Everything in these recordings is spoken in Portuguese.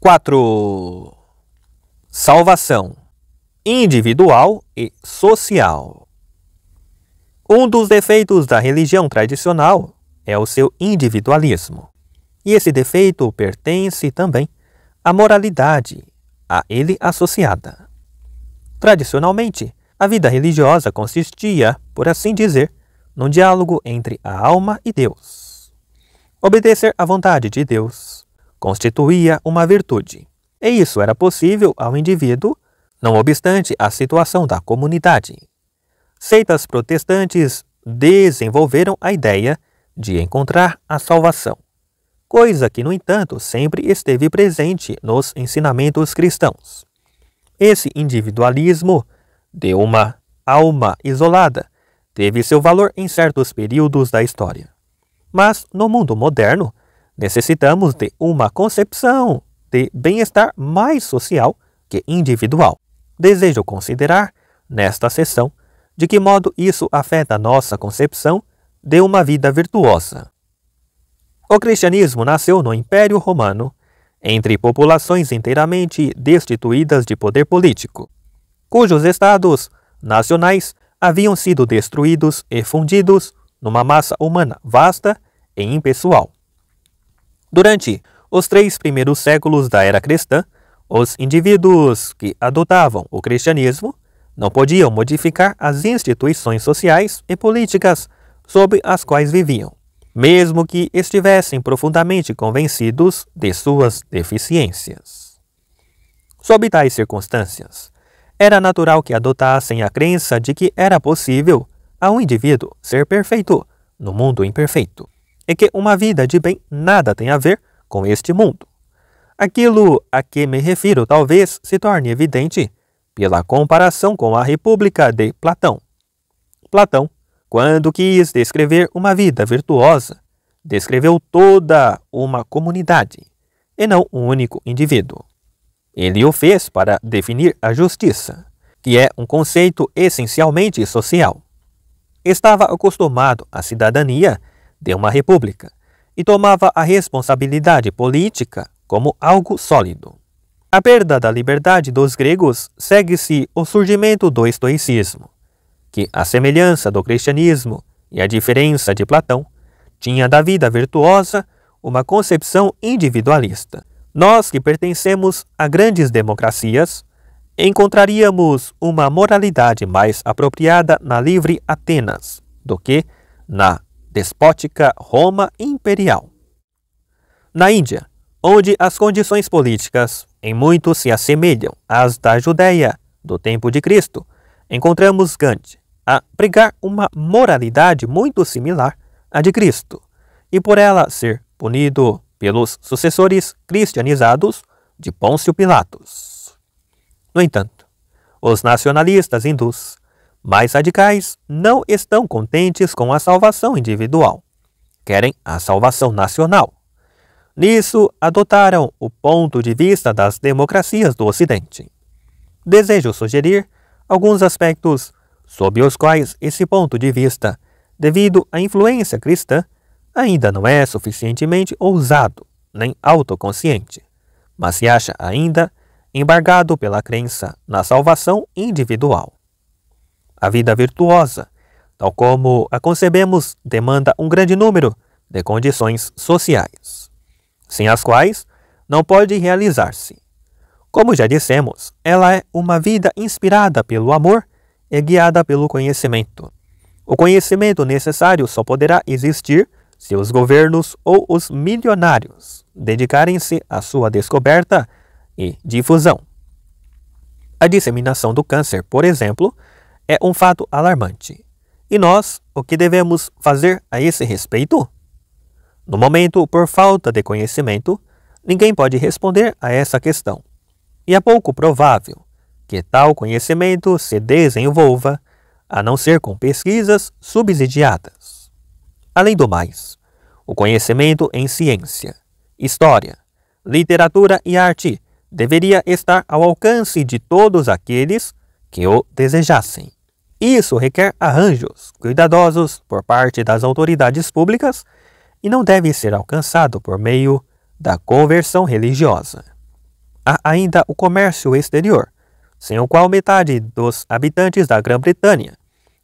4. Salvação individual e social. Um dos defeitos da religião tradicional é o seu individualismo. E esse defeito pertence também à moralidade a ele associada. Tradicionalmente, a vida religiosa consistia, por assim dizer, num diálogo entre a alma e Deus. Obedecer à vontade de Deus constituía uma virtude. E isso era possível ao indivíduo, não obstante a situação da comunidade. Seitas protestantes desenvolveram a ideia de encontrar a salvação, coisa que, no entanto, sempre esteve presente nos ensinamentos cristãos. Esse individualismo de uma alma isolada teve seu valor em certos períodos da história. Mas, no mundo moderno, necessitamos de uma concepção de bem-estar mais social que individual. Desejo considerar, nesta sessão, de que modo isso afeta a nossa concepção de uma vida virtuosa. O cristianismo nasceu no Império Romano, entre populações inteiramente destituídas de poder político, cujos estados nacionais haviam sido destruídos e fundidos numa massa humana vasta e impessoal. Durante os três primeiros séculos da era cristã, os indivíduos que adotavam o cristianismo não podiam modificar as instituições sociais e políticas sob as quais viviam, mesmo que estivessem profundamente convencidos de suas deficiências. Sob tais circunstâncias, era natural que adotassem a crença de que era possível a um indivíduo ser perfeito no mundo imperfeito é que uma vida de bem nada tem a ver com este mundo. Aquilo a que me refiro talvez se torne evidente pela comparação com a República de Platão. Platão, quando quis descrever uma vida virtuosa, descreveu toda uma comunidade e não um único indivíduo. Ele o fez para definir a justiça, que é um conceito essencialmente social. Estava acostumado à cidadania de uma república e tomava a responsabilidade política como algo sólido. A perda da liberdade dos gregos segue-se o surgimento do estoicismo, que, à semelhança do cristianismo e à diferença de Platão, tinha da vida virtuosa uma concepção individualista. Nós que pertencemos a grandes democracias, encontraríamos uma moralidade mais apropriada na livre Atenas do que na despótica Roma imperial. Na Índia, onde as condições políticas em muito se assemelham às da Judéia do tempo de Cristo, encontramos Gandhi a pregar uma moralidade muito similar à de Cristo, e por ela ser punido pelos sucessores cristianizados de Pôncio Pilatos. No entanto, os nacionalistas hindus mais radicais não estão contentes com a salvação individual. Querem a salvação nacional. Nisso, adotaram o ponto de vista das democracias do Ocidente. Desejo sugerir alguns aspectos sob os quais esse ponto de vista, devido à influência cristã, ainda não é suficientemente ousado nem autoconsciente, mas se acha ainda embargado pela crença na salvação individual. A vida virtuosa, tal como a concebemos, demanda um grande número de condições sociais, sem as quais não pode realizar-se. Como já dissemos, ela é uma vida inspirada pelo amor e guiada pelo conhecimento. O conhecimento necessário só poderá existir se os governos ou os milionários dedicarem-se à sua descoberta e difusão. A disseminação do câncer, por exemplo, é um fato alarmante. E nós, o que devemos fazer a esse respeito? No momento, por falta de conhecimento, ninguém pode responder a essa questão. E é pouco provável que tal conhecimento se desenvolva a não ser com pesquisas subsidiadas. Além do mais, o conhecimento em ciência, história, literatura e arte deveria estar ao alcance de todos aqueles que o desejassem. Isso requer arranjos cuidadosos por parte das autoridades públicas e não deve ser alcançado por meio da conversão religiosa. Há ainda o comércio exterior, sem o qual metade dos habitantes da Grã-Bretanha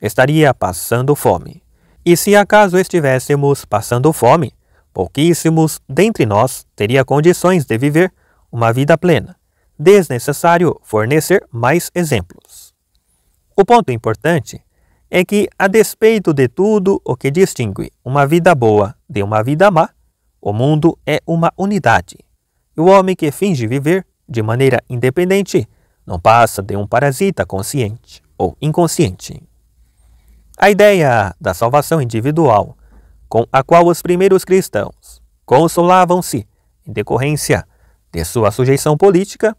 estaria passando fome. E se acaso estivéssemos passando fome, pouquíssimos dentre nós teria condições de viver uma vida plena. Desnecessário fornecer mais exemplos. O ponto importante é que, a despeito de tudo o que distingue uma vida boa de uma vida má, o mundo é uma unidade. E o homem que finge viver de maneira independente não passa de um parasita consciente ou inconsciente. A ideia da salvação individual, com a qual os primeiros cristãos consolavam-se em decorrência de sua sujeição política,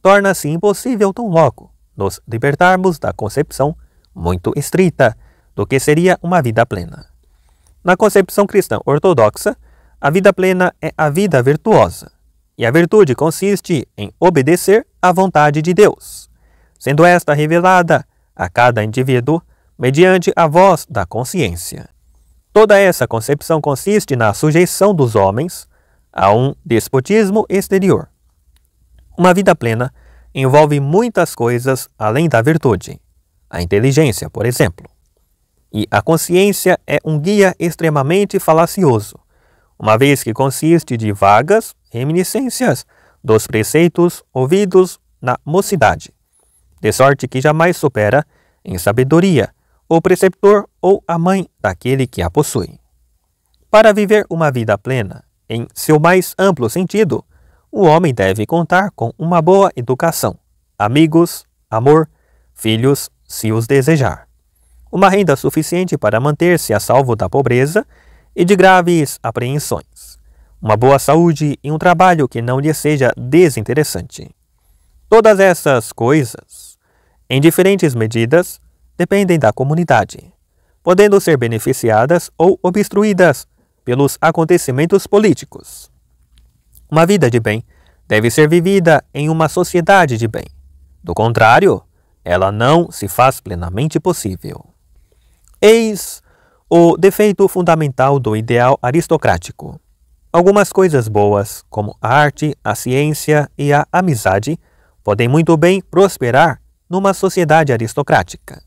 torna-se impossível tão logo nos libertarmos da concepção muito estrita do que seria uma vida plena. Na concepção cristã ortodoxa, a vida plena é a vida virtuosa, e a virtude consiste em obedecer à vontade de Deus, sendo esta revelada a cada indivíduo mediante a voz da consciência. Toda essa concepção consiste na sujeição dos homens a um despotismo exterior. Uma vida plena envolve muitas coisas além da virtude. A inteligência, por exemplo. E a consciência é um guia extremamente falacioso, uma vez que consiste de vagas reminiscências dos preceitos ouvidos na mocidade, de sorte que jamais supera em sabedoria o preceptor ou a mãe daquele que a possui. Para viver uma vida plena, em seu mais amplo sentido, o homem deve contar com uma boa educação, amigos, amor, filhos, se os desejar, uma renda suficiente para manter-se a salvo da pobreza e de graves apreensões, uma boa saúde e um trabalho que não lhe seja desinteressante. Todas essas coisas, em diferentes medidas, dependem da comunidade, podendo ser beneficiadas ou obstruídas pelos acontecimentos políticos uma vida de bem deve ser vivida em uma sociedade de bem. Do contrário, ela não se faz plenamente possível. Eis o defeito fundamental do ideal aristocrático. Algumas coisas boas, como a arte, a ciência e a amizade, podem muito bem prosperar numa sociedade aristocrática.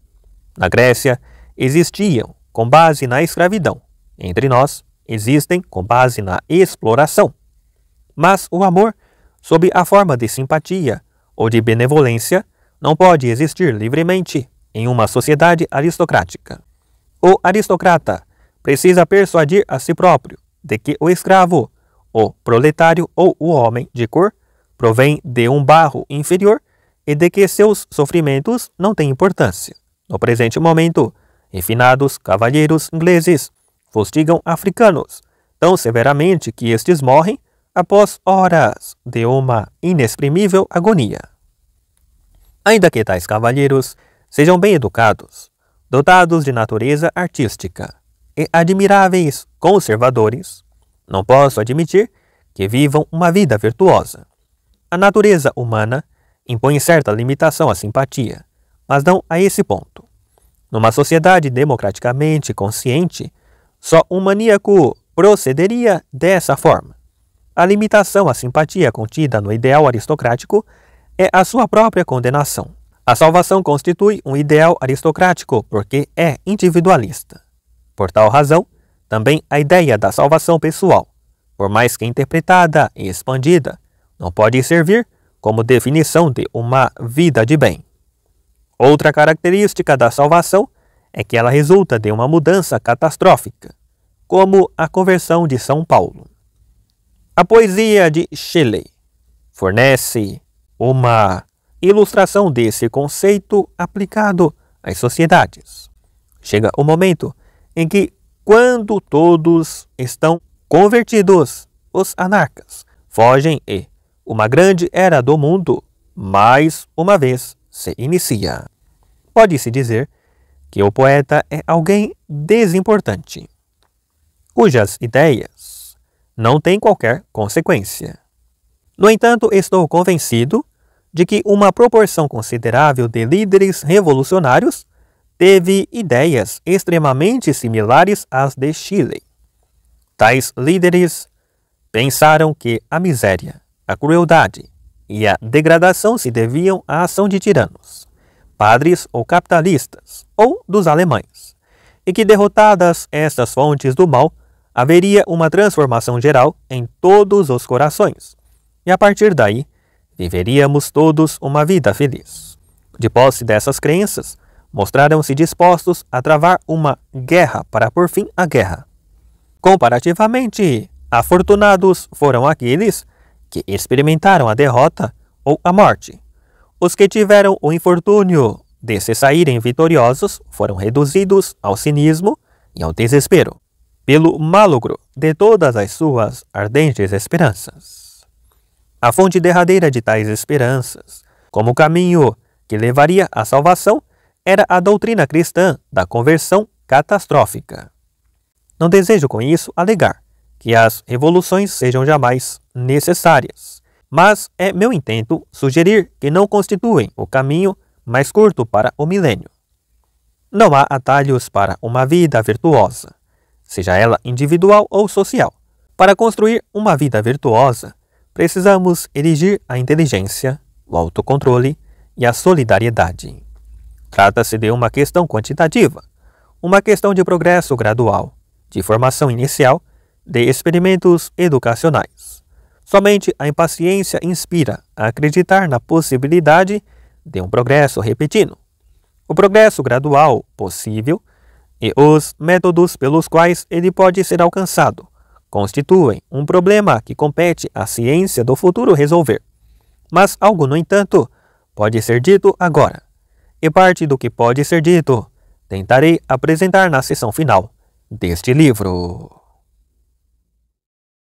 Na Grécia, existiam com base na escravidão. Entre nós, existem com base na exploração. Mas o amor, sob a forma de simpatia ou de benevolência, não pode existir livremente em uma sociedade aristocrática. O aristocrata precisa persuadir a si próprio de que o escravo, o proletário ou o homem de cor provém de um barro inferior e de que seus sofrimentos não têm importância. No presente momento, refinados cavalheiros ingleses fustigam africanos tão severamente que estes morrem após horas de uma inexprimível agonia. Ainda que tais cavalheiros sejam bem educados, dotados de natureza artística e admiráveis conservadores, não posso admitir que vivam uma vida virtuosa. A natureza humana impõe certa limitação à simpatia, mas não a esse ponto. Numa sociedade democraticamente consciente, só um maníaco procederia dessa forma. A limitação à simpatia contida no ideal aristocrático é a sua própria condenação. A salvação constitui um ideal aristocrático porque é individualista. Por tal razão, também a ideia da salvação pessoal, por mais que interpretada e expandida, não pode servir como definição de uma vida de bem. Outra característica da salvação é que ela resulta de uma mudança catastrófica, como a conversão de São Paulo. A poesia de Shelley fornece uma ilustração desse conceito aplicado às sociedades. Chega o momento em que, quando todos estão convertidos, os anarcas fogem e uma grande era do mundo mais uma vez se inicia. Pode-se dizer que o poeta é alguém desimportante, cujas ideias não tem qualquer consequência. No entanto, estou convencido de que uma proporção considerável de líderes revolucionários teve ideias extremamente similares às de Chile. Tais líderes pensaram que a miséria, a crueldade e a degradação se deviam à ação de tiranos, padres ou capitalistas, ou dos alemães, e que derrotadas estas fontes do mal, haveria uma transformação geral em todos os corações, e a partir daí viveríamos todos uma vida feliz. De posse dessas crenças, mostraram-se dispostos a travar uma guerra para por fim a guerra. Comparativamente, afortunados foram aqueles que experimentaram a derrota ou a morte. Os que tiveram o infortúnio de se saírem vitoriosos foram reduzidos ao cinismo e ao desespero pelo malogro de todas as suas ardentes esperanças. A fonte derradeira de tais esperanças, como caminho que levaria à salvação, era a doutrina cristã da conversão catastrófica. Não desejo com isso alegar que as revoluções sejam jamais necessárias, mas é meu intento sugerir que não constituem o caminho mais curto para o milênio. Não há atalhos para uma vida virtuosa seja ela individual ou social. Para construir uma vida virtuosa, precisamos erigir a inteligência, o autocontrole e a solidariedade. Trata-se de uma questão quantitativa, uma questão de progresso gradual, de formação inicial, de experimentos educacionais. Somente a impaciência inspira a acreditar na possibilidade de um progresso repetido. O progresso gradual possível e os métodos pelos quais ele pode ser alcançado constituem um problema que compete à ciência do futuro resolver. Mas algo, no entanto, pode ser dito agora. E parte do que pode ser dito tentarei apresentar na sessão final deste livro.